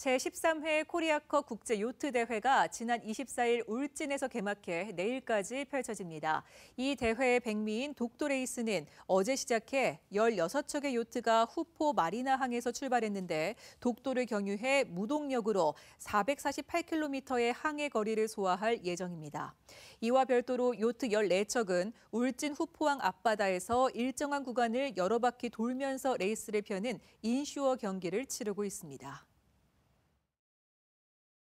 제13회 코리아컵 국제 요트 대회가 지난 24일 울진에서 개막해 내일까지 펼쳐집니다. 이 대회의 백미인 독도 레이스는 어제 시작해 16척의 요트가 후포 마리나 항에서 출발했는데 독도를 경유해 무동력으로 448km의 항해 거리를 소화할 예정입니다. 이와 별도로 요트 14척은 울진 후포항 앞바다에서 일정한 구간을 여러 바퀴 돌면서 레이스를 펴는 인슈어 경기를 치르고 있습니다.